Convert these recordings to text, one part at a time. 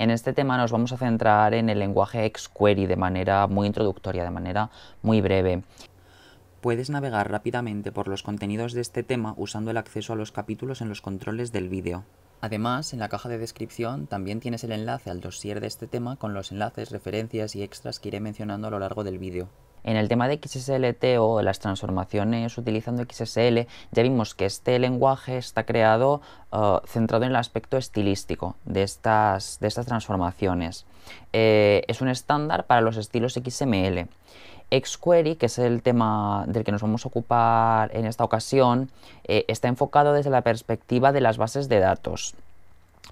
En este tema nos vamos a centrar en el lenguaje XQuery de manera muy introductoria, de manera muy breve. Puedes navegar rápidamente por los contenidos de este tema usando el acceso a los capítulos en los controles del vídeo. Además, en la caja de descripción también tienes el enlace al dossier de este tema con los enlaces, referencias y extras que iré mencionando a lo largo del vídeo. En el tema de XSLT o las transformaciones utilizando XSL, ya vimos que este lenguaje está creado uh, centrado en el aspecto estilístico de estas, de estas transformaciones. Eh, es un estándar para los estilos XML. XQuery, que es el tema del que nos vamos a ocupar en esta ocasión, eh, está enfocado desde la perspectiva de las bases de datos.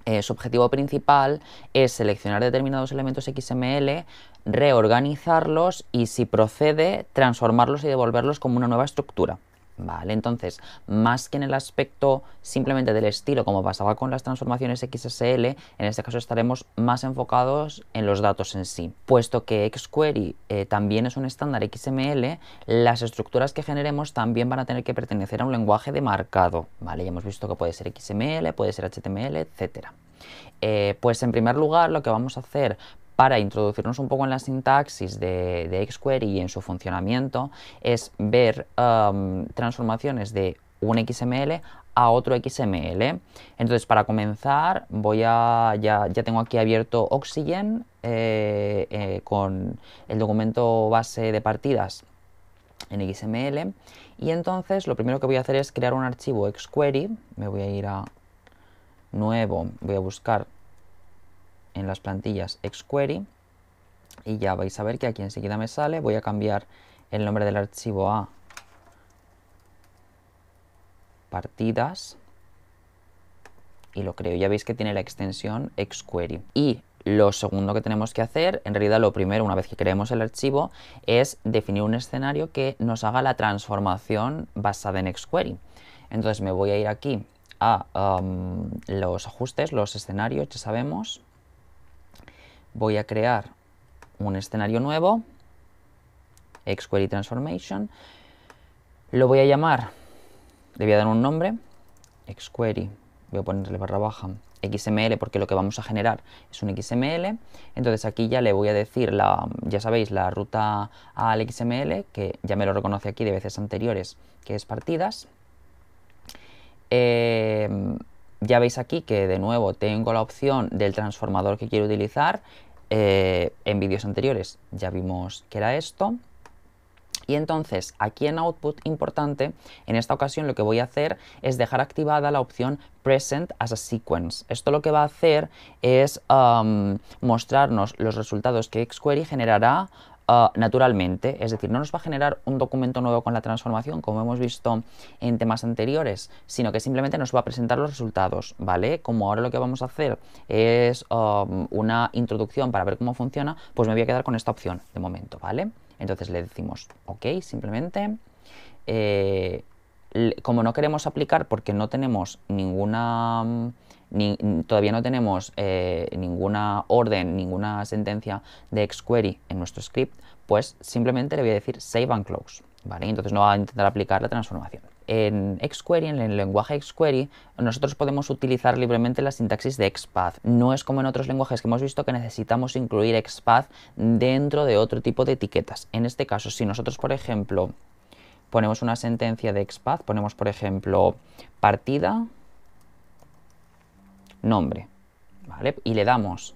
Eh, su objetivo principal es seleccionar determinados elementos XML, reorganizarlos y si procede transformarlos y devolverlos como una nueva estructura. Vale, entonces, más que en el aspecto simplemente del estilo, como pasaba con las transformaciones XSL, en este caso estaremos más enfocados en los datos en sí. Puesto que XQuery eh, también es un estándar XML, las estructuras que generemos también van a tener que pertenecer a un lenguaje de marcado. Vale, ya hemos visto que puede ser XML, puede ser HTML, etcétera. Eh, pues en primer lugar lo que vamos a hacer para introducirnos un poco en la sintaxis de, xQuery y en su funcionamiento es ver um, transformaciones de un XML a otro XML. Entonces, para comenzar, voy a ya, ya tengo aquí abierto Oxygen eh, eh, con el documento base de partidas en XML. Y entonces, lo primero que voy a hacer es crear un archivo XQuery. Me voy a ir a Nuevo, voy a buscar en las plantillas xQuery y ya vais a ver que aquí enseguida me sale. Voy a cambiar el nombre del archivo a partidas y lo creo. Ya veis que tiene la extensión xQuery. Y lo segundo que tenemos que hacer, en realidad lo primero, una vez que creemos el archivo, es definir un escenario que nos haga la transformación basada en xQuery. Entonces me voy a ir aquí a um, los ajustes, los escenarios, ya sabemos, voy a crear un escenario nuevo, XQuery Transformation, lo voy a llamar, le voy a dar un nombre, XQuery, voy a ponerle barra baja, XML, porque lo que vamos a generar es un XML, entonces aquí ya le voy a decir, la, ya sabéis, la ruta al XML, que ya me lo reconoce aquí de veces anteriores, que es partidas, eh, ya veis aquí que de nuevo tengo la opción del transformador que quiero utilizar. Eh, en vídeos anteriores ya vimos que era esto. Y entonces aquí en Output importante, en esta ocasión lo que voy a hacer es dejar activada la opción Present as a Sequence. Esto lo que va a hacer es mostrarnos los resultados que XQuery generará Ah, naturalmente, es decir, no nos va a generar un documento nuevo con la transformación como hemos visto en temas anteriores, sino que simplemente nos va a presentar los resultados, ¿vale? Como ahora lo que vamos a hacer es um, una introducción para ver cómo funciona, pues me voy a quedar con esta opción de momento, ¿vale? Entonces le decimos OK simplemente. Eh, como no queremos aplicar porque no tenemos ninguna todavía no tenemos eh, ninguna orden, ninguna sentencia de Xquery en nuestro script, pues simplemente le voy a decir save and close. ¿vale? Entonces no va a intentar aplicar la transformación. En XQuery, en el lenguaje XQuery, nosotros podemos utilizar libremente la sintaxis de XPath. No es como en otros lenguajes que hemos visto que necesitamos incluir XPath dentro de otro tipo de etiquetas. En este caso, si nosotros, por ejemplo, ponemos una sentencia de XPath, ponemos, por ejemplo, partida, nombre. ¿vale? Y le damos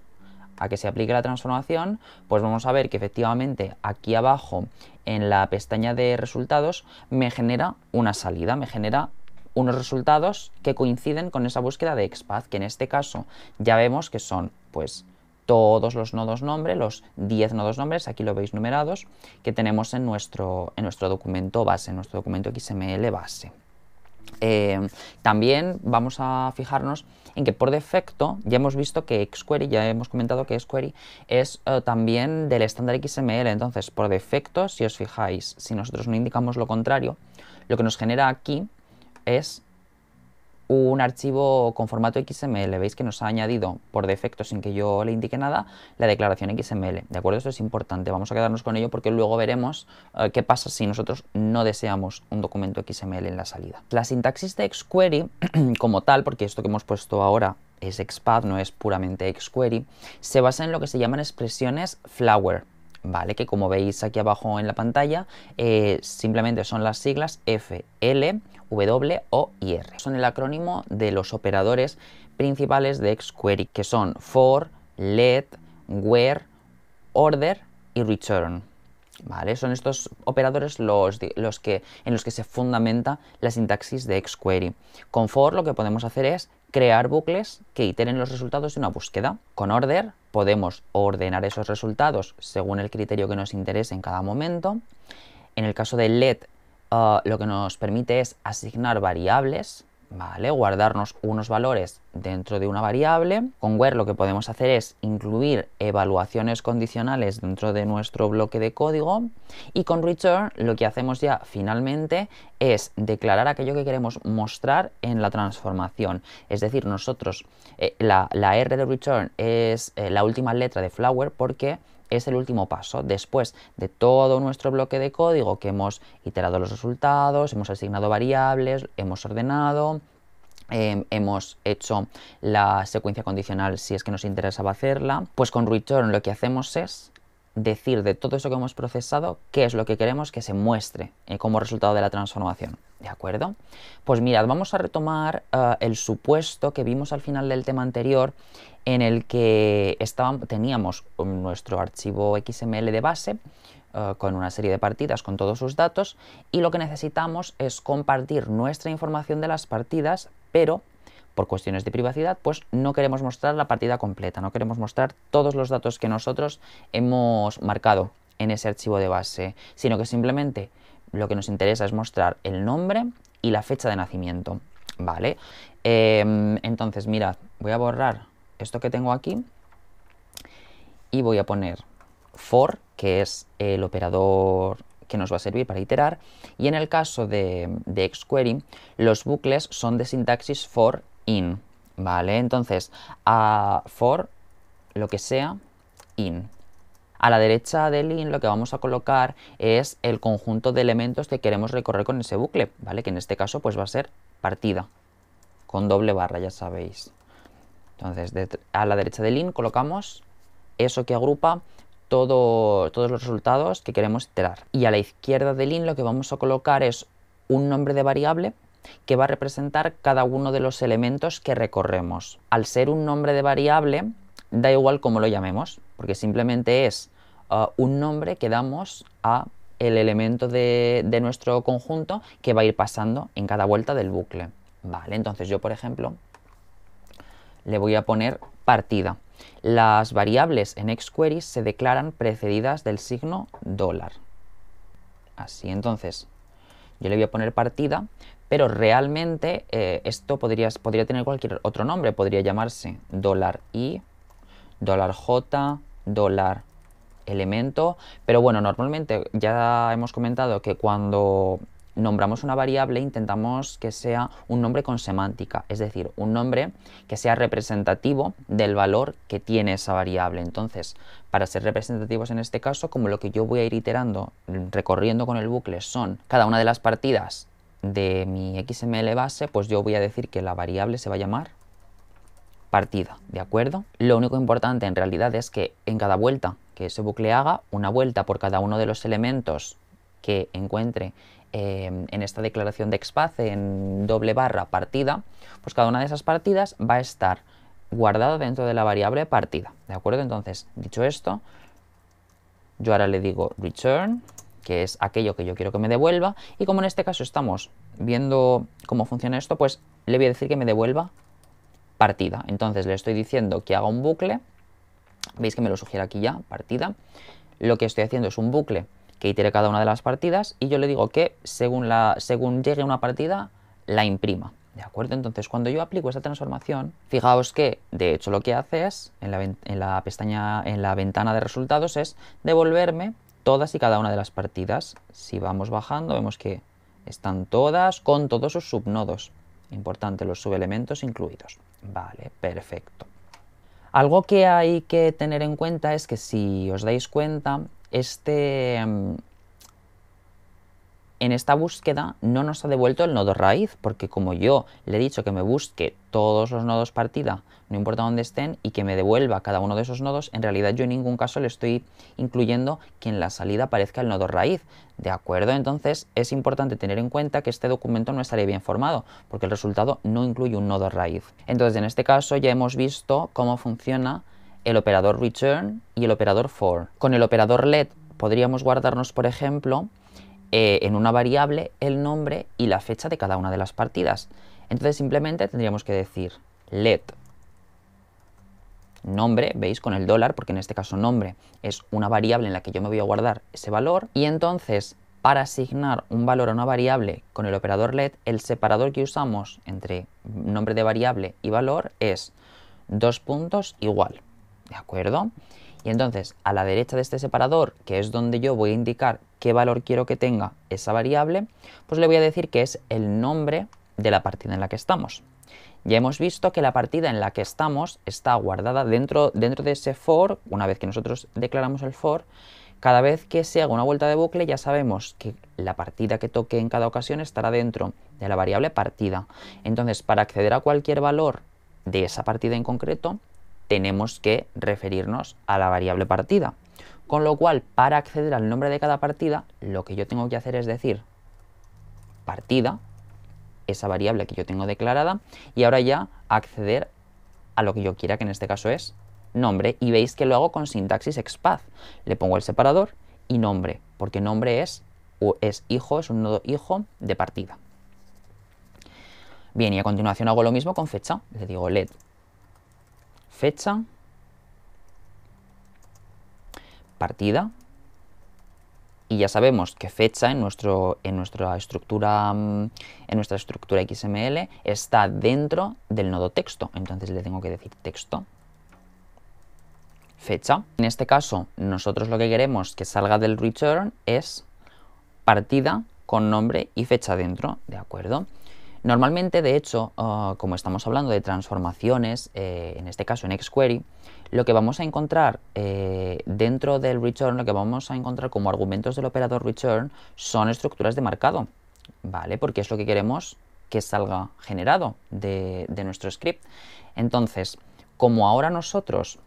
a que se aplique la transformación, pues vamos a ver que efectivamente aquí abajo en la pestaña de resultados me genera una salida, me genera unos resultados que coinciden con esa búsqueda de XPath, que en este caso ya vemos que son pues todos los nodos nombre, los 10 nodos nombres, aquí lo veis numerados, que tenemos en nuestro, en nuestro documento base, en nuestro documento XML base. Eh, también vamos a fijarnos en que por defecto ya hemos visto que XQuery, ya hemos comentado que XQuery es eh, también del estándar XML, entonces por defecto, si os fijáis, si nosotros no indicamos lo contrario, lo que nos genera aquí es un archivo con formato XML. Veis que nos ha añadido por defecto, sin que yo le indique nada, la declaración XML. ¿De acuerdo? Esto es importante. Vamos a quedarnos con ello porque luego veremos eh, qué pasa si nosotros no deseamos un documento XML en la salida. La sintaxis de XQuery como tal, porque esto que hemos puesto ahora es XPath, no es puramente XQuery, se basa en lo que se llaman expresiones flower. ¿vale? Que como veis aquí abajo en la pantalla, eh, simplemente son las siglas FL W o Son el acrónimo de los operadores principales de XQuery, que son for, let, where, order y return. ¿Vale? Son estos operadores los, los que, en los que se fundamenta la sintaxis de XQuery. Con for lo que podemos hacer es crear bucles que iteren los resultados de una búsqueda. Con order podemos ordenar esos resultados según el criterio que nos interese en cada momento. En el caso de let Ah, lo que nos permite es asignar variables, ¿vale? Guardarnos unos valores dentro de una variable. Con where lo que podemos hacer es incluir evaluaciones condicionales dentro de nuestro bloque de código y con return lo que hacemos ya finalmente es declarar aquello que queremos mostrar en la transformación. Es decir, nosotros, eh, la, R de return es eh, la última letra de flower porque es el último paso. Después de todo nuestro bloque de código que hemos iterado los resultados, hemos asignado variables, hemos ordenado, em, hemos hecho la secuencia condicional si es que nos interesaba hacerla, pues con Return lo que hacemos es decir de todo eso que hemos procesado qué es lo que queremos que se muestre eh, como resultado de la transformación. ¿De acuerdo? Pues mirad, vamos a retomar eh, el supuesto que vimos al final del tema anterior en el que teníamos um, nuestro archivo XML de base eh, con una serie de partidas con todos sus datos y lo que necesitamos es compartir nuestra información de las partidas pero por cuestiones de privacidad, pues no queremos mostrar la partida completa, no queremos mostrar todos los datos que nosotros hemos marcado en ese archivo de base, sino que simplemente lo que nos interesa es mostrar el nombre y la fecha de nacimiento, ¿vale? Em, entonces, mirad, voy a borrar esto que tengo aquí y voy a poner for, que es el operador que nos va a servir para iterar, y en el caso de, de, XQuery, los bucles son de sintaxis for in, ¿vale? Entonces, a for, lo que sea, in. A la derecha del in lo que vamos a colocar es el conjunto de elementos que queremos recorrer con ese bucle, ¿vale? Que en este caso pues va a ser partida, con doble barra, ya sabéis. Entonces, a la derecha del in colocamos eso que agrupa todos los resultados que queremos iterar. Y a la izquierda del in lo que vamos a colocar es un nombre de variable que va a representar cada uno de los elementos que recorremos. Al ser un nombre de variable, da igual cómo lo llamemos, porque simplemente es uh, un nombre que damos a el elemento de, de nuestro conjunto que va a ir pasando en cada vuelta del bucle. Vale, entonces yo, por ejemplo, le voy a poner partida. Las variables en XQuery se declaran precedidas del signo dólar. Así, entonces, yo le voy a poner partida, pero realmente eh, esto podría, podría tener cualquier otro nombre. Podría llamarse dólar I, dólar J, dólar elemento. Pero bueno, normalmente ya hemos comentado que cuando nombramos una variable intentamos que sea un nombre con semántica, es decir, un nombre que sea representativo del valor que tiene esa variable. Entonces, para ser representativos en este caso, como lo que yo voy a ir iterando, recorriendo con el bucle son cada una de las partidas de mi XML base, pues yo voy a decir que la variable se va a llamar partida, ¿de acuerdo? Lo único importante en realidad es que en cada vuelta que ese bucle haga, una vuelta por cada uno de los elementos que encuentre em, en esta declaración de expace en doble barra partida, pues cada una de esas partidas va a estar guardada dentro de la variable partida, ¿de acuerdo? Entonces, dicho esto, yo ahora le digo return que es aquello que yo quiero que me devuelva. Y como en este caso estamos viendo cómo funciona esto, pues le voy a decir que me devuelva partida. Entonces le estoy diciendo que haga un bucle. Veis que me lo sugiere aquí ya, partida. Lo que estoy haciendo es un bucle que itere cada una de las partidas y yo le digo que según, la, según llegue una partida, la imprima. ¿De acuerdo? Entonces, cuando yo aplico esta transformación, fijaos que, de hecho, lo que hace es, en la, en la pestaña, en la ventana de resultados, es devolverme todas y cada una de las partidas. Si vamos bajando, vemos que están todas con todos sus subnodos. Importante, los subelementos incluidos. Vale, perfecto. Algo que hay que tener en cuenta es que si os dais cuenta, este, em, en esta búsqueda no nos ha devuelto el nodo raíz, porque como yo le he dicho que me busque todos los nodos partida, no importa dónde estén, y que me devuelva cada uno de esos nodos, en realidad yo en ningún caso le estoy incluyendo que en la salida aparezca el nodo raíz. ¿De acuerdo? Entonces es importante tener en cuenta que este documento no estaría bien formado, porque el resultado no incluye un nodo raíz. Entonces en este caso ya hemos visto cómo funciona el operador return y el operador for. Con el operador let podríamos guardarnos, por ejemplo, eh, en una variable el nombre y la fecha de cada una de las partidas. Entonces simplemente tendríamos que decir let nombre, veis, con el dólar, porque en este caso nombre es una variable en la que yo me voy a guardar ese valor. Y entonces, para asignar un valor a una variable con el operador let, el separador que usamos entre nombre de variable y valor es dos puntos igual. ¿De acuerdo? Y entonces, a la derecha de este separador, que es donde yo voy a indicar qué valor quiero que tenga esa variable, pues le voy a decir que es el nombre de la partida en la que estamos. Ya hemos visto que la partida en la que estamos está guardada dentro, dentro de ese for, una vez que nosotros declaramos el for, cada vez que se haga una vuelta de bucle ya sabemos que la partida que toque en cada ocasión estará dentro de la variable partida. Entonces, para acceder a cualquier valor de esa partida en concreto, tenemos que referirnos a la variable partida. Con lo cual, para acceder al nombre de cada partida, lo que yo tengo que hacer es decir partida, esa variable que yo tengo declarada, y ahora ya acceder a lo que yo quiera, que en este caso es nombre, y veis que lo hago con sintaxis expath. Le pongo el separador y nombre, porque nombre es, es hijo, es un nodo hijo de partida. Bien, y a continuación hago lo mismo con fecha. Le digo let fecha, partida, y ya sabemos que fecha en, nuestra estructura, en nuestra estructura mm, XML está dentro del nodo texto. Entonces le tengo que decir texto, fecha. En este caso, nosotros lo que queremos que salga del return es partida con nombre y fecha dentro, ¿de acuerdo? Normalmente, de hecho, ah, como estamos hablando de transformaciones, eh, en este caso en XQuery, lo que vamos a encontrar eh, dentro del return, lo que vamos a encontrar como argumentos del operador return son estructuras de marcado, ¿vale? Porque es lo que queremos que salga generado de nuestro script. Entonces, como ahora nosotros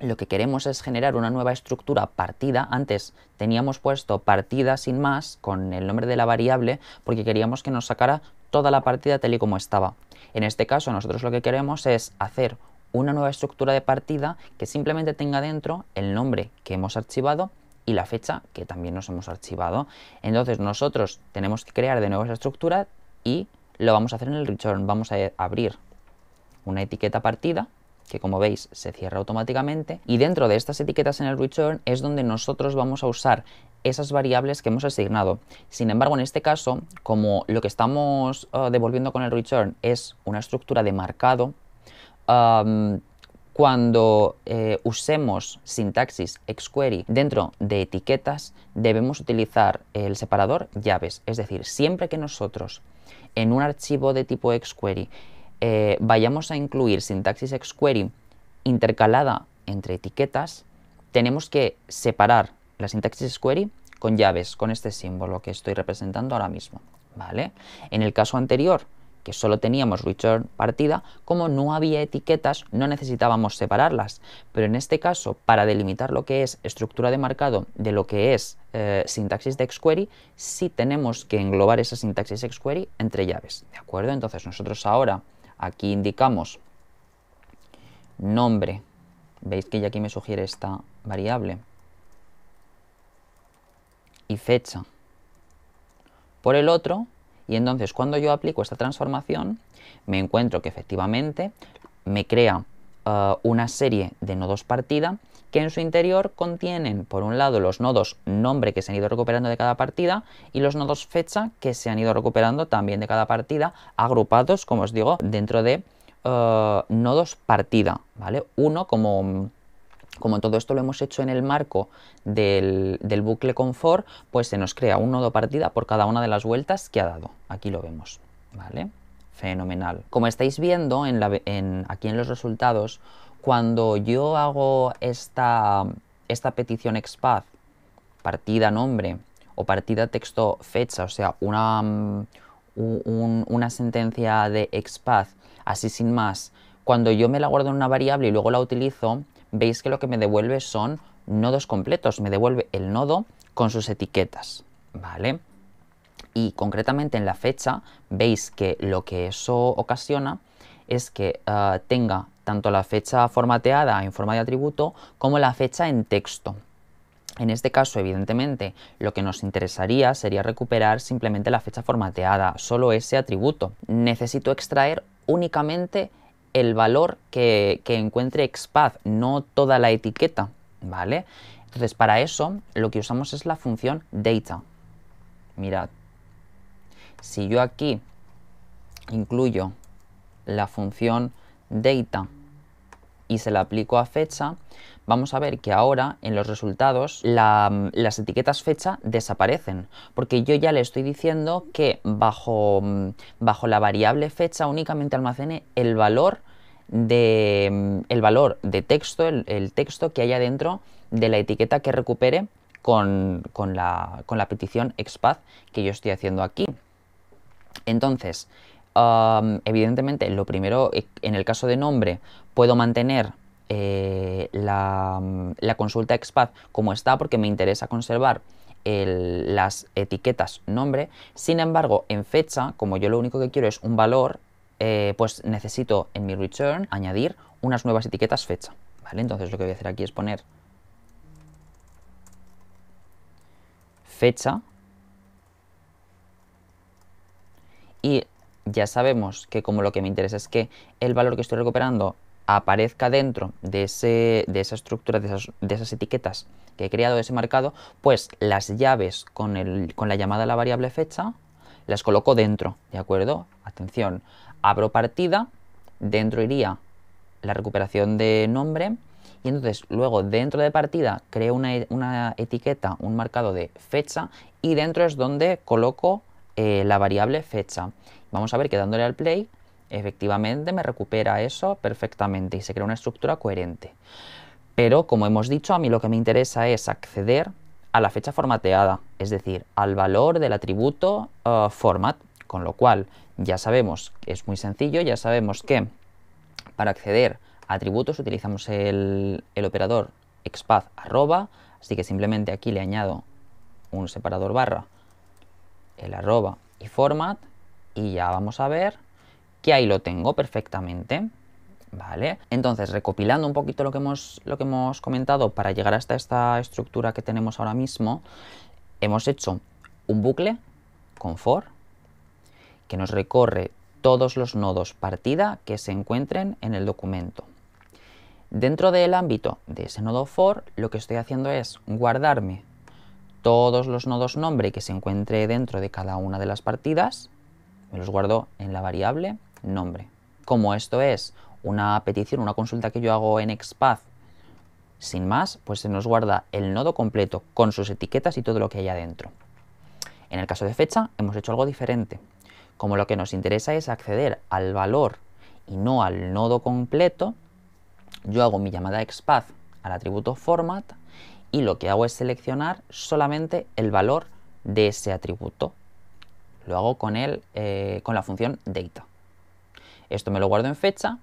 lo que queremos es generar una nueva estructura partida. Antes teníamos puesto partida sin más con el nombre de la variable porque queríamos que nos sacara toda la partida tal y como estaba. En este caso nosotros lo que queremos es hacer una nueva estructura de partida que simplemente tenga dentro el nombre que hemos archivado y la fecha que también nos hemos archivado. Entonces nosotros tenemos que crear de nuevo esa estructura y lo vamos a hacer en el return. Vamos a abrir una etiqueta partida que como veis se cierra automáticamente y dentro de estas etiquetas en el return es donde nosotros vamos a usar esas variables que hemos asignado. Sin embargo, en este caso, como lo que estamos eh, devolviendo con el return es una estructura de marcado, cuando eh, usemos sintaxis xquery dentro de etiquetas, debemos utilizar el separador llaves. Es decir, siempre que nosotros en un archivo de tipo xquery eh, vayamos a incluir sintaxis Xquery intercalada entre etiquetas, tenemos que separar la sintaxis Xquery con llaves, con este símbolo que estoy representando ahora mismo. ¿vale? En el caso anterior, que solo teníamos return partida, como no había etiquetas, no necesitábamos separarlas. Pero en este caso, para delimitar lo que es estructura de marcado de lo que es eh, sintaxis de Xquery, sí tenemos que englobar esa sintaxis Xquery entre llaves. ¿De acuerdo? Entonces nosotros ahora Aquí indicamos nombre. Veis que ya aquí me sugiere esta variable. Y fecha. Por el otro, y entonces cuando yo aplico esta transformación, me encuentro que efectivamente me crea eh, una serie de nodos partida que en su interior contienen, por un lado, los nodos nombre que se han ido recuperando de cada partida y los nodos fecha que se han ido recuperando también de cada partida, agrupados, como os digo, dentro de eh, nodos partida, ¿vale? Uno como... Como todo esto lo hemos hecho en el marco del, bucle confort, pues se nos crea un nodo partida por cada una de las vueltas que ha dado. Aquí lo vemos, ¿vale? Fenomenal. Como estáis viendo aquí en los resultados, cuando yo hago esta, esta petición XPath, partida nombre o partida texto fecha, o sea, una, sentencia de XPath, así sin más, cuando yo me la guardo en una variable y luego la utilizo, veis que lo que me devuelve son nodos completos, me devuelve el nodo con sus etiquetas, ¿vale? Y concretamente en la fecha veis que lo que eso ocasiona es que ah, tenga tanto la fecha formateada en forma de atributo como la fecha en texto. En este caso, evidentemente, lo que nos interesaría sería recuperar simplemente la fecha formateada, solo ese atributo. Necesito extraer únicamente el valor que, encuentre XPath, no toda la etiqueta, ¿vale? Entonces, para eso, lo que usamos es la función data. Mirad, si yo aquí incluyo la función data y se la aplico a fecha, vamos a ver que ahora en los resultados las etiquetas fecha desaparecen, porque yo ya le estoy diciendo que bajo, mm, bajo la variable fecha únicamente almacene el valor de mm, el valor de texto, el, texto que haya dentro de la etiqueta que recupere con, con, la, petición expath que yo estoy haciendo aquí. Entonces, evidentemente, lo primero, eh, en el caso de nombre, puedo mantener eh, la, consulta expat como está porque me interesa conservar las etiquetas nombre. Sin embargo, en fecha, como yo lo único que quiero es un valor, eh, pues necesito en mi return añadir unas nuevas etiquetas fecha. ¿vale? Entonces lo que voy a hacer aquí es poner fecha y ya sabemos que como lo que me interesa es que el valor que estoy recuperando aparezca dentro de, esa estructura, de esas, etiquetas que he creado, de ese marcado, pues las llaves con, la llamada a la variable fecha las coloco dentro, ¿de acuerdo? Atención, abro partida, dentro iría la recuperación de nombre, y entonces luego dentro de partida creo una, etiqueta, un marcado de fecha, y dentro es donde coloco eh, la variable fecha. Vamos a ver que dándole al play Efectivamente, me recupera eso perfectamente y se crea una estructura coherente. Pero, como hemos dicho, a mí lo que me interesa es acceder a la fecha formateada, es decir, al valor del atributo eh, format, con lo cual ya sabemos que es muy sencillo, ya sabemos que para acceder a atributos utilizamos el, el operador expath arroba, así que simplemente aquí le añado un separador barra, el arroba y format, y ya vamos a ver que ahí lo tengo perfectamente. ¿Vale? Entonces, recopilando un poquito lo que hemos, lo que hemos comentado para llegar hasta esta estructura que tenemos ahora mismo, hemos hecho un bucle con for que nos recorre todos los nodos partida que se encuentren en el documento. Dentro del ámbito de ese nodo for, lo que estoy haciendo es guardarme todos los nodos nombre que se encuentre dentro de cada una de las partidas, me los guardo en la variable nombre. Como esto es una petición, una consulta que yo hago en XPath, sin más, pues se nos guarda el nodo completo con sus etiquetas y todo lo que hay adentro. En el caso de fecha hemos hecho algo diferente. Como lo que nos interesa es acceder al valor y no al nodo completo, yo hago mi llamada XPath al atributo format y lo que hago es seleccionar solamente el valor de ese atributo. Lo hago con, el, eh, con la función data. Esto me lo guardo en fecha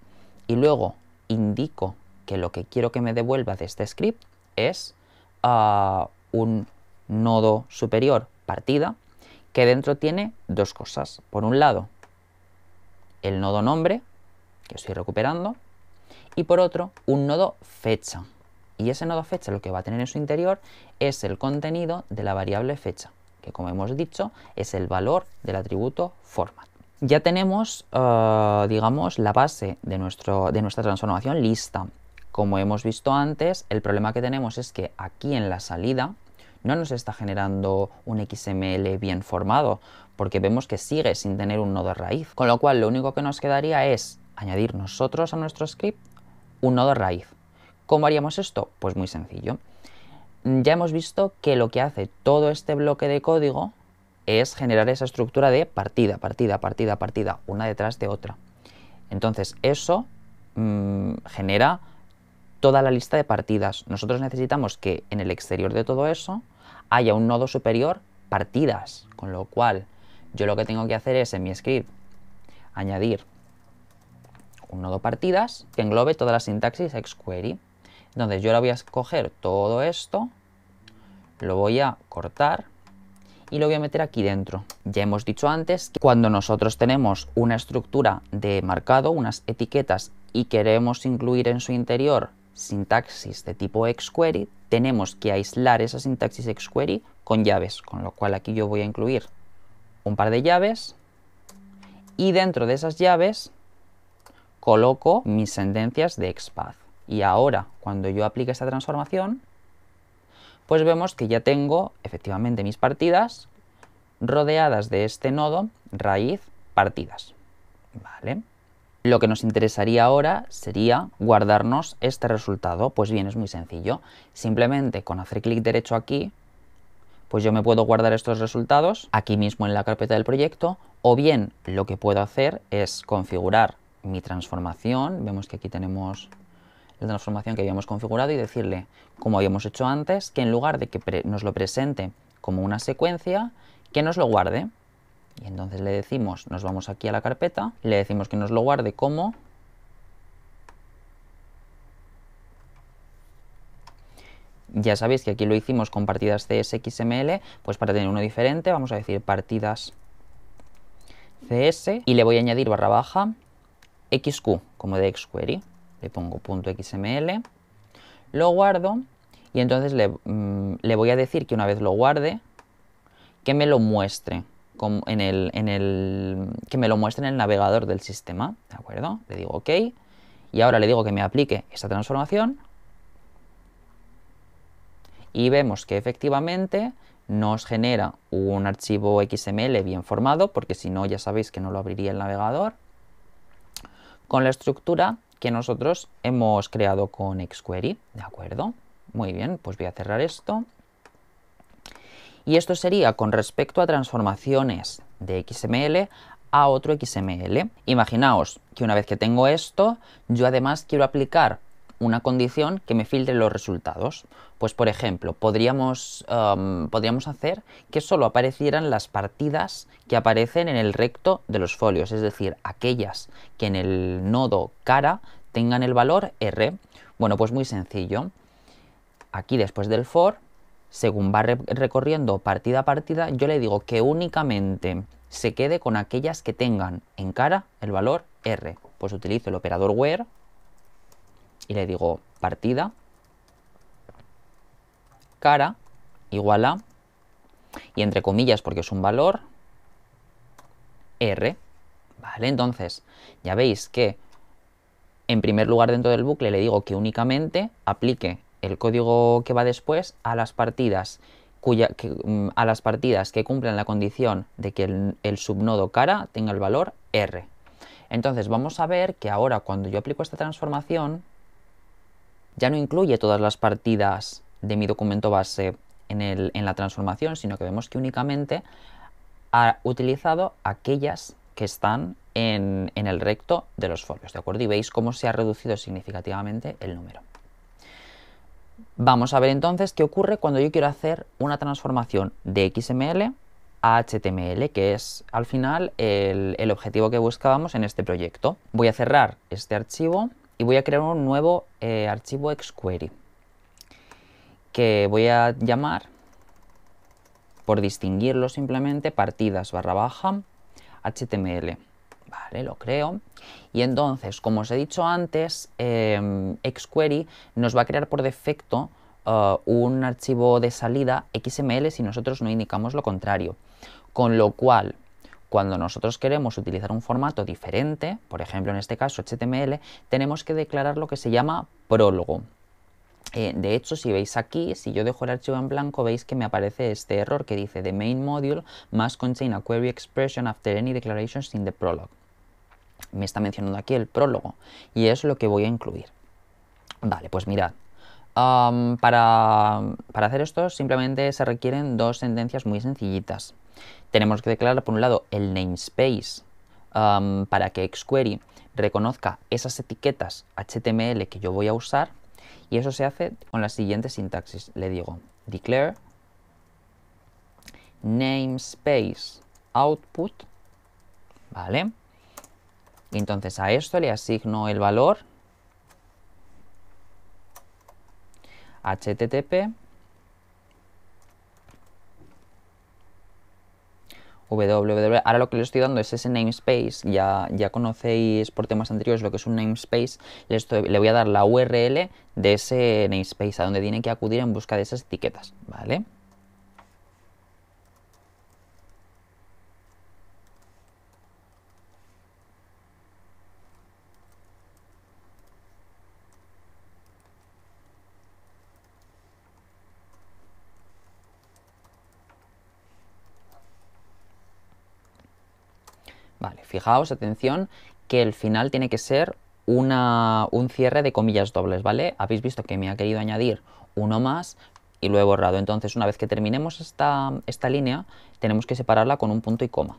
y luego indico que lo que quiero que me devuelva de este script es ah, un nodo superior partida que dentro tiene dos cosas. Por un lado, el nodo nombre, que estoy recuperando, y por otro, un nodo fecha. Y ese nodo fecha lo que va a tener en su interior es el contenido de la variable fecha, que como hemos dicho es el valor del atributo format ya tenemos, eh, digamos, la base de, nuestro, de nuestra transformación lista. Como hemos visto antes, el problema que tenemos es que aquí en la salida no nos está generando un XML bien formado, porque vemos que sigue sin tener un nodo raíz. Con lo cual, lo único que nos quedaría es añadir nosotros a nuestro script un nodo raíz. ¿Cómo haríamos esto? Pues muy sencillo. Ya hemos visto que lo que hace todo este bloque de código es generar esa estructura de partida, partida, partida, partida, una detrás de otra. Entonces, eso mm, genera toda la lista de partidas. Nosotros necesitamos que en el exterior de todo eso haya un nodo superior partidas, con lo cual yo lo que tengo que hacer es en mi script añadir un nodo partidas que englobe toda la sintaxis xQuery. Entonces yo ahora voy a escoger todo esto, lo voy a cortar y lo voy a meter aquí dentro. Ya hemos dicho antes que cuando nosotros tenemos una estructura de marcado, unas etiquetas y queremos incluir en su interior sintaxis de tipo xQuery, tenemos que aislar esa sintaxis xQuery con llaves, con lo cual aquí yo voy a incluir un par de llaves y dentro de esas llaves coloco mis sentencias de XPath. Y ahora, cuando yo aplique esta transformación, pues vemos que ya tengo efectivamente mis partidas rodeadas de este nodo raíz partidas. ¿Vale? Lo que nos interesaría ahora sería guardarnos este resultado. Pues bien, es muy sencillo. Simplemente con hacer clic derecho aquí, pues yo me puedo guardar estos resultados aquí mismo en la carpeta del proyecto o bien lo que puedo hacer es configurar mi transformación. Vemos que aquí tenemos la transformación que habíamos configurado y decirle, como habíamos hecho antes, que en lugar de que nos lo presente como una secuencia, que nos lo guarde. Y entonces le decimos, nos vamos aquí a la carpeta, le decimos que nos lo guarde como ya sabéis que aquí lo hicimos con partidas CSXML, pues para tener uno diferente vamos a decir partidas CS y le voy a añadir barra baja XQ como de XQuery le pongo punto .xml, lo guardo y entonces mm, le, voy a decir que una vez lo guarde, que me lo muestre. en el, que me lo muestre en el navegador del sistema, ¿de acuerdo? Le digo OK y ahora le digo que me aplique esta transformación y vemos que efectivamente nos genera un archivo XML bien formado, porque si no ya sabéis que no lo abriría el navegador, con la estructura que nosotros hemos creado con XQuery, ¿de acuerdo? Muy bien, pues voy a cerrar esto. Y esto sería con respecto a transformaciones de XML a otro XML. Imaginaos que una vez que tengo esto, yo además quiero aplicar una condición que me filtre los resultados. Pues por ejemplo, podríamos, um, podríamos hacer que solo aparecieran las partidas que aparecen en el recto de los folios, es decir, aquellas que en el nodo cara tengan el valor R. Bueno, pues muy sencillo. Aquí después del for, según va recorriendo partida a partida, yo le digo que únicamente se quede con aquellas que tengan en cara el valor R. Pues utilizo el operador where y le digo partida cara igual a y entre comillas porque es un valor r vale entonces ya veis que en primer lugar dentro del bucle le digo que únicamente aplique el código que va después a las partidas cuya, que, mm, a las partidas que cumplan la condición de que el subnodo cara tenga el valor r entonces vamos a ver que ahora cuando yo aplico esta transformación ya no incluye todas las partidas de mi documento base en, la transformación, sino que vemos que únicamente ha utilizado aquellas que están en, el recto de los folios, ¿de acuerdo? Y veis cómo se ha reducido significativamente el número. Vamos a ver entonces qué ocurre cuando yo quiero hacer una transformación de XML a HTML, que es al final el, el objetivo que buscábamos en este proyecto. Voy a cerrar este archivo y voy a crear un nuevo eh, archivo XQuery que voy a llamar, por distinguirlo simplemente, partidas barra baja HTML. Vale, lo creo. Y entonces, como os he dicho antes, eh, XQuery nos va a crear por defecto eh, un archivo de salida XML si nosotros no indicamos lo contrario. Con lo cual, cuando nosotros queremos utilizar un formato diferente, por ejemplo en este caso HTML, tenemos que declarar lo que se llama prólogo. Eh, de hecho, si veis aquí, si yo dejo el archivo en blanco, veis que me aparece este error que dice The main module must contain a query expression after any declarations in the prologue. Me está mencionando aquí el prólogo y es lo que voy a incluir. Vale, pues mirad. para, para hacer esto simplemente se requieren dos sentencias muy sencillitas tenemos que declarar por un lado el namespace um, para que XQuery reconozca esas etiquetas HTML que yo voy a usar y eso se hace con la siguiente sintaxis. Le digo declare namespace output, ¿vale? entonces a esto le asigno el valor http Ahora lo que le estoy dando es ese namespace. Ya, ya conocéis por temas anteriores lo que es un namespace. Le, le voy a dar la URL de ese namespace a donde tiene que acudir en busca de esas etiquetas. ¿Vale? Fijaos, atención, que el final tiene que ser un cierre de comillas dobles, ¿vale? Habéis visto que me ha querido añadir uno más y lo he borrado. Entonces, una vez que terminemos esta, línea, tenemos que separarla con un punto y coma,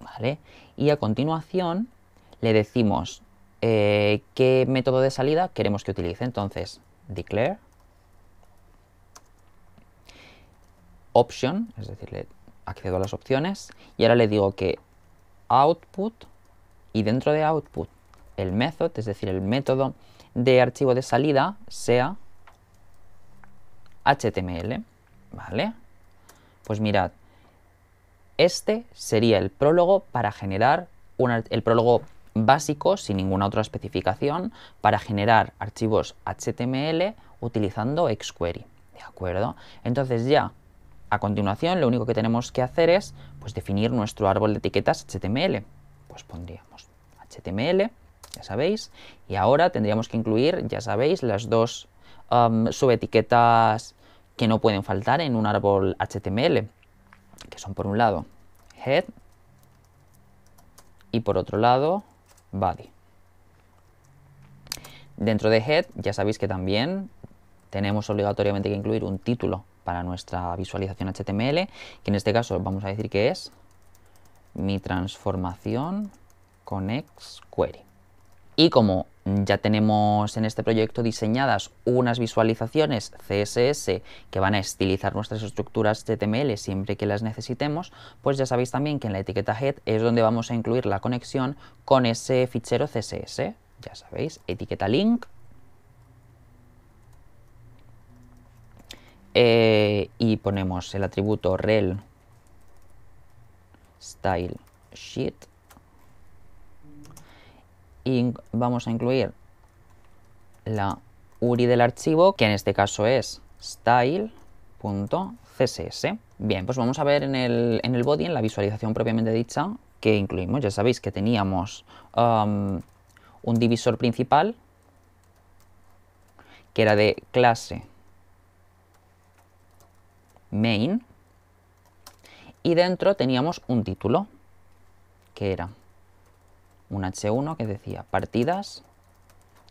¿vale? Y a continuación le decimos eh, qué método de salida queremos que utilice. Entonces, declare option, es decir, le accedo a las opciones y ahora le digo que output y dentro de output el method, es decir, el método de archivo de salida sea HTML, ¿vale? Pues mirad, este sería el prólogo para generar el prólogo básico sin ninguna otra especificación para generar archivos HTML utilizando xquery ¿de acuerdo? Entonces ya a continuación, lo único que tenemos que hacer es pues, definir nuestro árbol de etiquetas HTML. Pues pondríamos HTML, ya sabéis, y ahora tendríamos que incluir, ya sabéis, las dos subetiquetas que no pueden faltar en un árbol HTML, que son por un lado head y por otro lado body. Dentro de head ya sabéis que también tenemos obligatoriamente que incluir un título para nuestra visualización HTML, que en este caso vamos a decir que es mi transformación con query. Y como ya tenemos en este proyecto diseñadas unas visualizaciones CSS que van a estilizar nuestras estructuras HTML siempre que las necesitemos, pues ya sabéis también que en la etiqueta head es donde vamos a incluir la conexión con ese fichero CSS. Ya sabéis, etiqueta link Eh, y ponemos el atributo rel style sheet. Y vamos a incluir la URI del archivo, que en este caso es style.css. Bien, pues vamos a ver en el, body, en la visualización propiamente dicha, que incluimos. Ya sabéis que teníamos um, un divisor principal, que era de clase main y dentro teníamos un título que era un H1 que decía partidas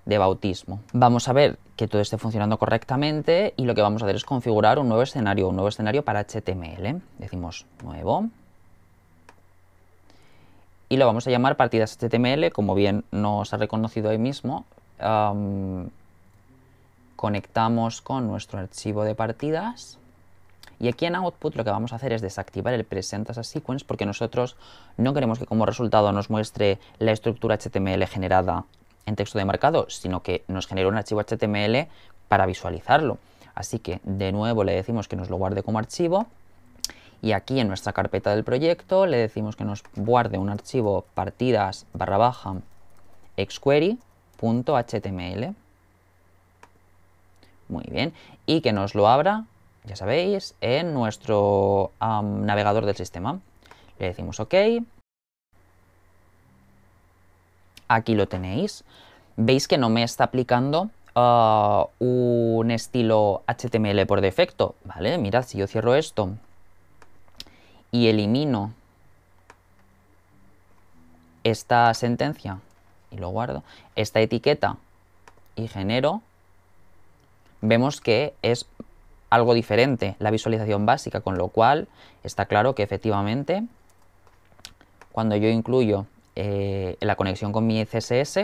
de bautismo. Vamos a ver que todo esté funcionando correctamente y lo que vamos a hacer es configurar un nuevo escenario, un nuevo escenario para HTML. Decimos nuevo y lo vamos a llamar partidas HTML, como bien nos ha reconocido ahí mismo. conectamos con nuestro archivo de partidas y aquí en output lo que vamos a hacer es desactivar el present as a sequence porque nosotros no queremos que como resultado nos muestre la estructura HTML generada en texto de marcado, sino que nos genere un archivo HTML para visualizarlo. Así que de nuevo le decimos que nos lo guarde como archivo y aquí en nuestra carpeta del proyecto le decimos que nos guarde un archivo partidas barra baja xquery.html. Muy bien. Y que nos lo abra ya sabéis, en nuestro navegador del sistema. Le decimos OK. Aquí lo tenéis. Veis que no me está aplicando ah, un estilo HTML por defecto. Vale, mirad, si yo cierro esto y elimino esta sentencia y lo guardo, esta etiqueta y genero, vemos que es algo diferente la visualización básica, con lo cual está claro que efectivamente cuando yo incluyo eh, la conexión con mi CSS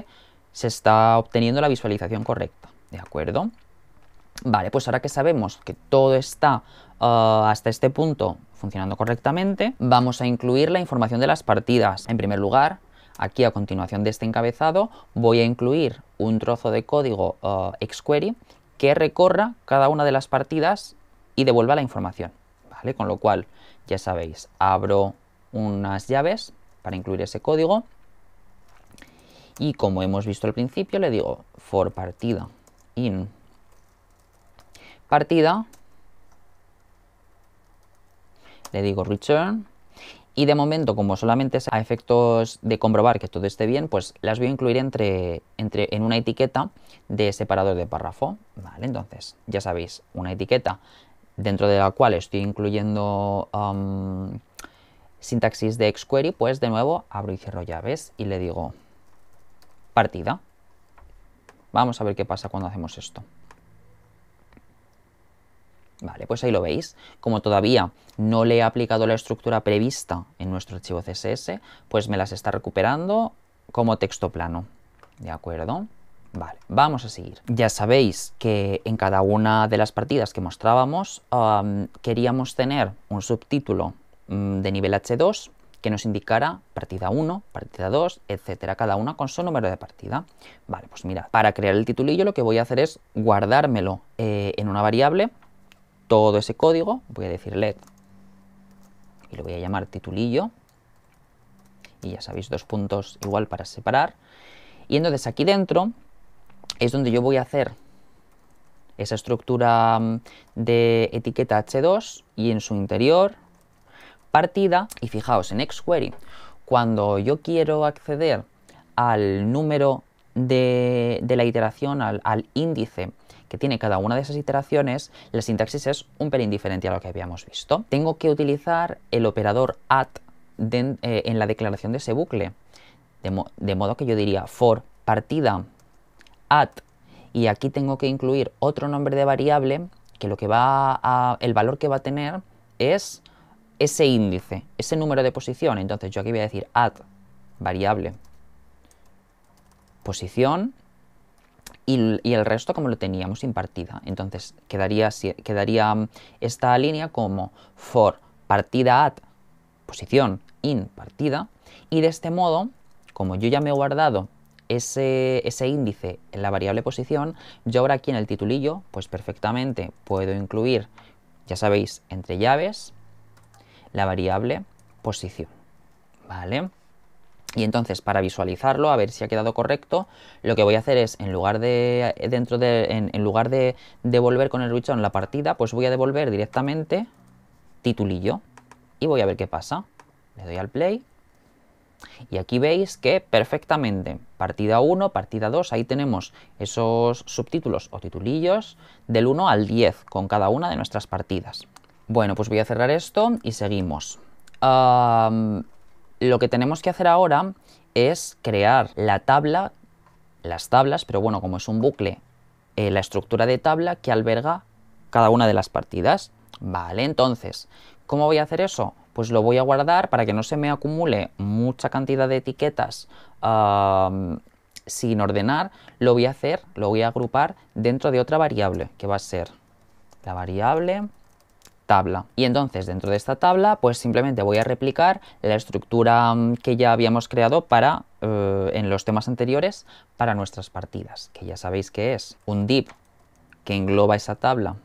se está obteniendo la visualización correcta, ¿de acuerdo? Vale, pues ahora que sabemos que todo está ah, hasta este punto funcionando correctamente, vamos a incluir la información de las partidas. En primer lugar, aquí a continuación de este encabezado voy a incluir un trozo de código ah, XQuery que recorra cada una de las partidas y devuelva la información. ¿vale? Con lo cual, ya sabéis, abro unas llaves para incluir ese código y como hemos visto al principio, le digo for partida in partida, le digo return y de momento, como solamente a efectos de comprobar que todo esté bien, pues las voy a incluir entre, entre, en una etiqueta de separador de párrafo. Vale, entonces, ya sabéis, una etiqueta dentro de la cual estoy incluyendo sintaxis de xQuery, pues de nuevo abro y cierro llaves y le digo partida. Vamos a ver qué pasa cuando hacemos esto. Vale, pues ahí lo veis. Como todavía no le he aplicado la estructura prevista en nuestro archivo CSS, pues me las está recuperando como texto plano. ¿De acuerdo? Vale, vamos a seguir. Ya sabéis que en cada una de las partidas que mostrábamos queríamos tener un subtítulo mm, de nivel H2 que nos indicara partida 1, partida 2, etcétera, cada una con su número de partida. Vale, pues mira, para crear el titulillo lo que voy a hacer es guardármelo eh, en una variable todo ese código, voy a decir let y lo voy a llamar titulillo y ya sabéis, dos puntos igual para separar. Y entonces aquí dentro es donde yo voy a hacer esa estructura mm, de etiqueta H2 y en su interior partida. Y fijaos, en XQuery, cuando yo quiero acceder al número de, la iteración, al, al índice que tiene cada una de esas iteraciones, la sintaxis es un pelín diferente a lo que habíamos visto. Tengo que utilizar el operador at eh, en la declaración de ese bucle. De, modo que yo diría for partida at y aquí tengo que incluir otro nombre de variable que lo que va a, el valor que va a tener es ese índice, ese número de posición. Entonces yo aquí voy a decir at variable posición y, el resto como lo teníamos impartida. Entonces quedaría, quedaría mm, esta línea como for partida at posición in partida y de este modo, como yo ya me he guardado ese, ese, índice en la variable posición, yo ahora aquí en el titulillo, pues perfectamente puedo incluir, ya sabéis, entre llaves, la variable posición. ¿Vale? Y entonces para visualizarlo, a ver si ha quedado correcto, lo que voy a hacer es, en lugar de, eh, dentro en, lugar devolver con el ruchón la partida, pues voy a devolver directamente titulillo. Y voy a ver qué pasa. Le doy al play. Y aquí veis que perfectamente, partida 1, partida 2, ahí tenemos esos subtítulos o titulillos del 1 al 10 con cada una de nuestras partidas. Bueno, pues voy a cerrar esto y seguimos. Lo que tenemos que hacer ahora es crear la tabla, las tablas, pero bueno, como es un bucle, eh, la estructura de tabla que alberga cada una de las partidas. Vale, entonces, ¿cómo voy a hacer eso? Pues lo voy a guardar para que no se me acumule mucha cantidad de etiquetas sin ordenar. Lo voy a hacer, lo voy a agrupar dentro de otra variable, que va a ser la variable tabla. Y entonces dentro de esta tabla pues simplemente voy a replicar la estructura mm, que ya habíamos creado para eh, en los temas anteriores para nuestras partidas, que ya sabéis que es un div que engloba esa tabla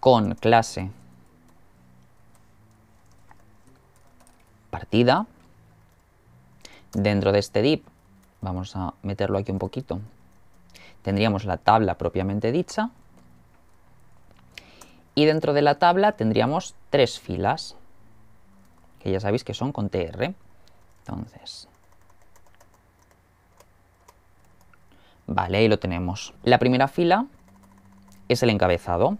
con clase partida Dentro de este div, vamos a meterlo aquí un poquito, tendríamos la tabla propiamente dicha. Y dentro de la tabla tendríamos tres filas, que ya sabéis que son con TR. Entonces, Vale, ahí lo tenemos. La primera fila es el encabezado.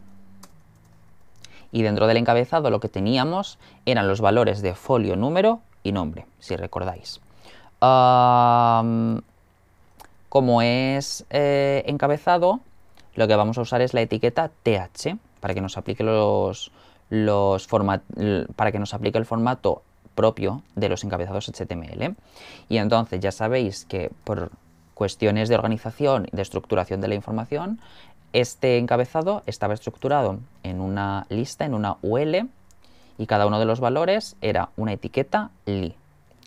Y dentro del encabezado lo que teníamos eran los valores de folio, número y nombre, si recordáis como es eh, encabezado, lo que vamos a usar es la etiqueta TH para que nos aplique los, para que nos aplique el formato propio de los encabezados HTML. Y entonces ya sabéis que por cuestiones de organización y de estructuración de la información, este encabezado estaba estructurado en una lista, en una UL, y cada uno de los valores era una etiqueta li.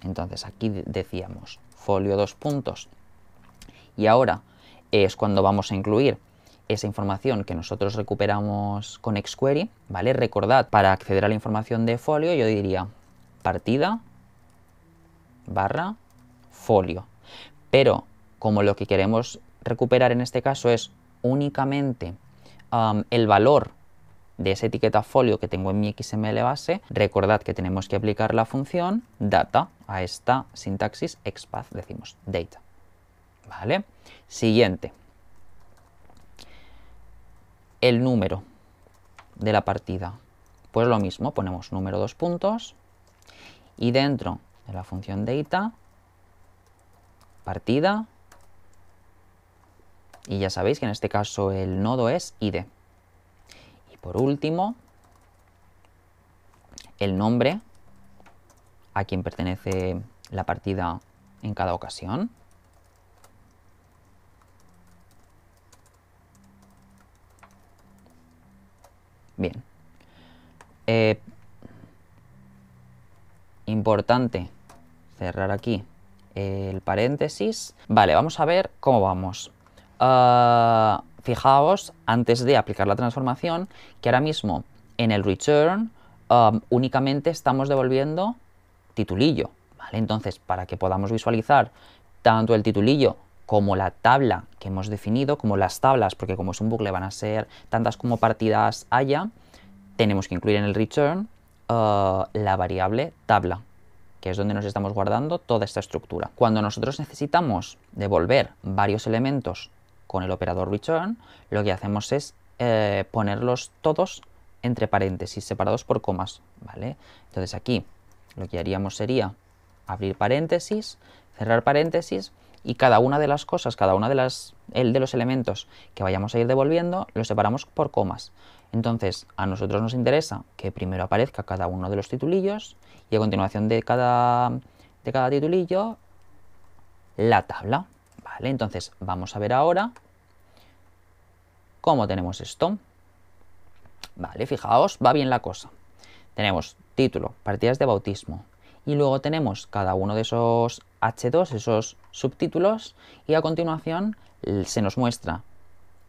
Entonces aquí decíamos folio dos puntos. Y ahora es cuando vamos a incluir esa información que nosotros recuperamos con XQuery, ¿vale? Recordad, para acceder a la información de folio yo diría partida barra folio. Pero como lo que queremos recuperar en este caso es únicamente el valor de esa etiqueta folio que tengo en mi XML base, recordad que tenemos que aplicar la función data a esta sintaxis expath, decimos data. ¿Vale? Siguiente. El número de la partida. Pues lo mismo, ponemos número dos puntos y dentro de la función data, partida, y ya sabéis que en este caso el nodo es id. Por último, el nombre a quien pertenece la partida en cada ocasión. Bien. Eh, importante cerrar aquí el paréntesis. Vale, vamos a ver cómo vamos. Ah, fijaos, antes de aplicar la transformación, que ahora mismo en el return um, únicamente estamos devolviendo titulillo. ¿vale? Entonces, para que podamos visualizar tanto el titulillo como la tabla que hemos definido, como las tablas, porque como es un bucle van a ser tantas como partidas haya, tenemos que incluir en el return uh, la variable tabla, que es donde nos estamos guardando toda esta estructura. Cuando nosotros necesitamos devolver varios elementos con el operador return, lo que hacemos es eh, ponerlos todos entre paréntesis, separados por comas, ¿vale? Entonces aquí lo que haríamos sería abrir paréntesis, cerrar paréntesis y cada una de las cosas, cada una de las el de los elementos que vayamos a ir devolviendo, los separamos por comas. Entonces, a nosotros nos interesa que primero aparezca cada uno de los titulillos y a continuación de cada de cada titulillo la tabla, ¿vale? Entonces, vamos a ver ahora ¿Cómo tenemos esto? Vale, fijaos, va bien la cosa. Tenemos título, partidas de bautismo, y luego tenemos cada uno de esos H2, esos subtítulos, y a continuación se nos muestra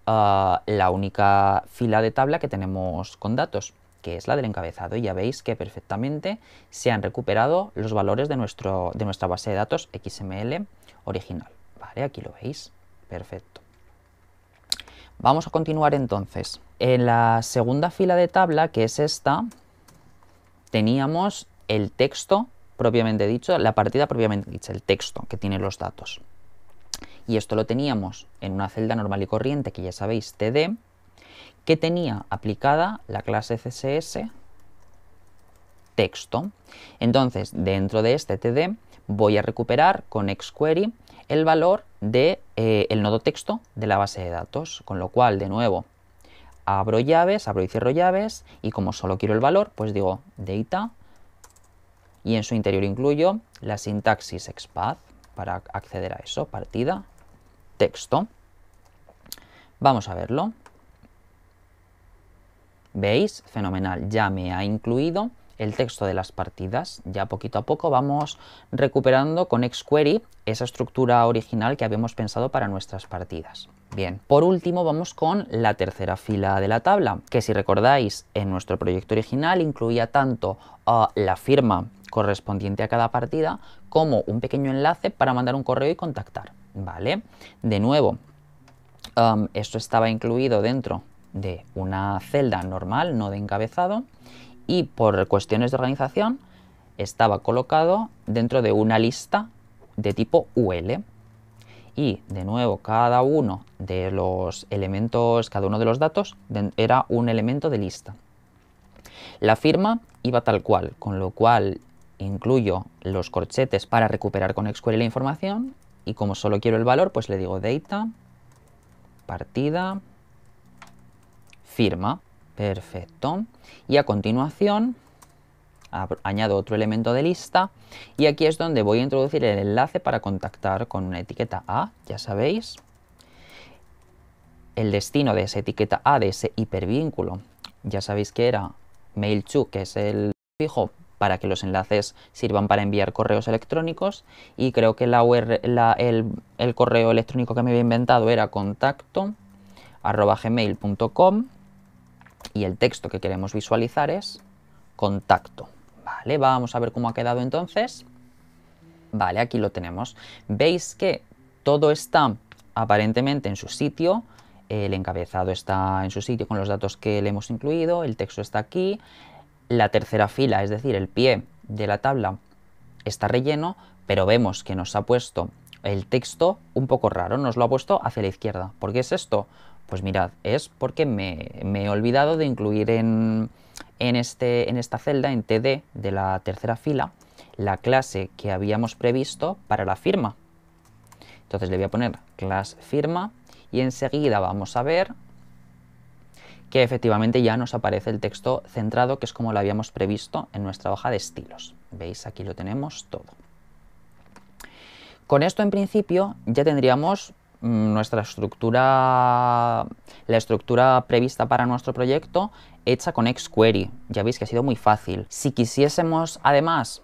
ah, la única fila de tabla que tenemos con datos, que es la del encabezado, y ya veis que perfectamente se han recuperado los valores de, nuestro, de nuestra base de datos XML original. Vale, aquí lo veis, perfecto. Vamos a continuar entonces. En la segunda fila de tabla, que es esta, teníamos el texto propiamente dicho, la partida propiamente dicha, el texto que tiene los datos. Y esto lo teníamos en una celda normal y corriente, que ya sabéis, TD, que tenía aplicada la clase CSS texto. Entonces, dentro de este TD voy a recuperar con XQuery el valor del de, eh, el nodo texto de la base de datos. Con lo cual, de nuevo, abro llaves, abro y cierro llaves y como solo quiero el valor, pues digo data y en su interior incluyo la sintaxis expath para acceder a eso, partida, texto. Vamos a verlo. ¿Veis? Fenomenal, ya me ha incluido el texto de las partidas. Ya poquito a poco vamos recuperando con XQuery esa estructura original que habíamos pensado para nuestras partidas. Bien, por último vamos con la tercera fila de la tabla, que si recordáis en nuestro proyecto original incluía tanto ah, la firma correspondiente a cada partida como un pequeño enlace para mandar un correo y contactar, ¿vale? De nuevo, esto estaba incluido dentro de una celda normal, no de encabezado, y por cuestiones de organización estaba colocado dentro de una lista de tipo UL. Y de nuevo, cada uno de los elementos, cada uno de los datos era un elemento de lista. La firma iba tal cual, con lo cual incluyo los corchetes para recuperar con XQL la información y como solo quiero el valor, pues le digo data, partida, firma. Perfecto. Y a continuación añado otro elemento de lista y aquí es donde voy a introducir el enlace para contactar con una etiqueta A, ya sabéis. El destino de esa etiqueta A, de ese hipervínculo, ya sabéis que era MailChu, que es el fijo para que los enlaces sirvan para enviar correos electrónicos y creo que el, correo electrónico que me había inventado era contacto y el texto que queremos visualizar es contacto. Vale, vamos a ver cómo ha quedado entonces. Vale, aquí lo tenemos. Veis que todo está aparentemente en su sitio. El encabezado está en su sitio con los datos que le hemos incluido. El texto está aquí. La tercera fila, es decir, el pie de la tabla está relleno, pero vemos que nos ha puesto el texto un poco raro. Nos lo ha puesto hacia la izquierda. ¿Por qué es esto? Pues mirad, es porque me, he olvidado de incluir en, en este, esta celda, en TD de la tercera fila, la clase que habíamos previsto para la firma. Entonces le voy a poner class firma y enseguida vamos a ver que efectivamente ya nos aparece el texto centrado, que es como lo habíamos previsto en nuestra hoja de estilos. ¿Veis? Aquí lo tenemos todo. Con esto en principio ya tendríamos nuestra estructura, la estructura prevista para nuestro proyecto hecha con XQuery. Ya veis que ha sido muy fácil. Si quisiésemos además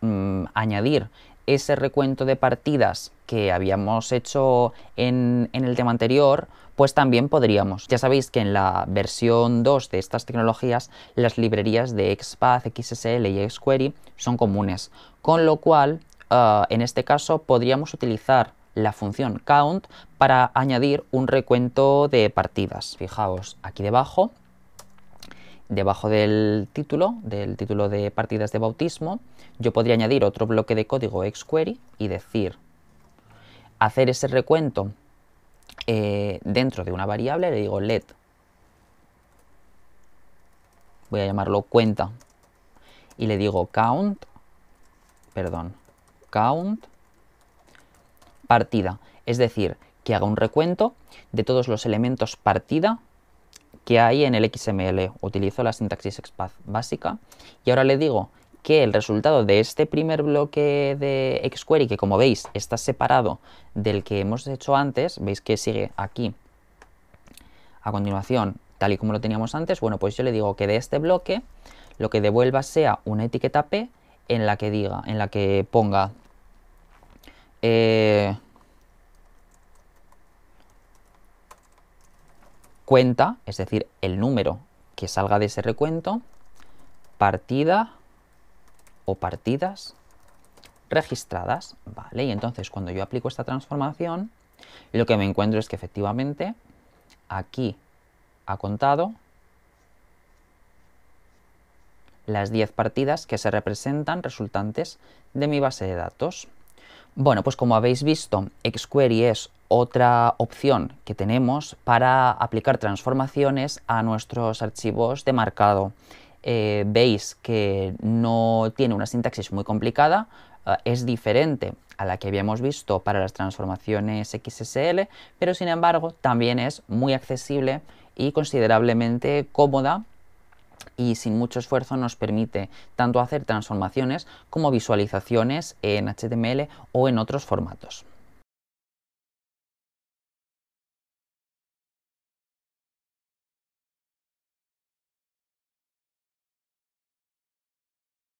mm, añadir ese recuento de partidas que habíamos hecho en, el tema anterior, pues también podríamos. Ya sabéis que en la versión 2 de estas tecnologías, las librerías de XPath, XSL y XQuery son comunes, con lo cual, ah, en este caso, podríamos utilizar la función count para añadir un recuento de partidas. Fijaos aquí debajo, debajo del título, del título de partidas de bautismo, yo podría añadir otro bloque de código xQuery y decir hacer ese recuento eh, dentro de una variable, le digo let, voy a llamarlo cuenta, y le digo count, perdón, count partida, es decir, que haga un recuento de todos los elementos partida que hay en el XML. Utilizo la sintaxis XPath básica y ahora le digo que el resultado de este primer bloque de XQuery, que como veis está separado del que hemos hecho antes, veis que sigue aquí a continuación tal y como lo teníamos antes, bueno, pues yo le digo que de este bloque lo que devuelva sea una etiqueta P en la que diga, en la que ponga eh, cuenta, es decir, el número que salga de ese recuento, partida o partidas registradas, ¿vale? Y entonces cuando yo aplico esta transformación, lo que me encuentro es que efectivamente aquí ha contado las 10 partidas que se representan resultantes de mi base de datos. Bueno, pues como habéis visto, XQuery es otra opción que tenemos para aplicar transformaciones a nuestros archivos de marcado. Eh, veis que no tiene una sintaxis muy complicada, eh, es diferente a la que habíamos visto para las transformaciones XSL, pero sin embargo también es muy accesible y considerablemente cómoda y sin mucho esfuerzo nos permite tanto hacer transformaciones como visualizaciones en HTML o en otros formatos.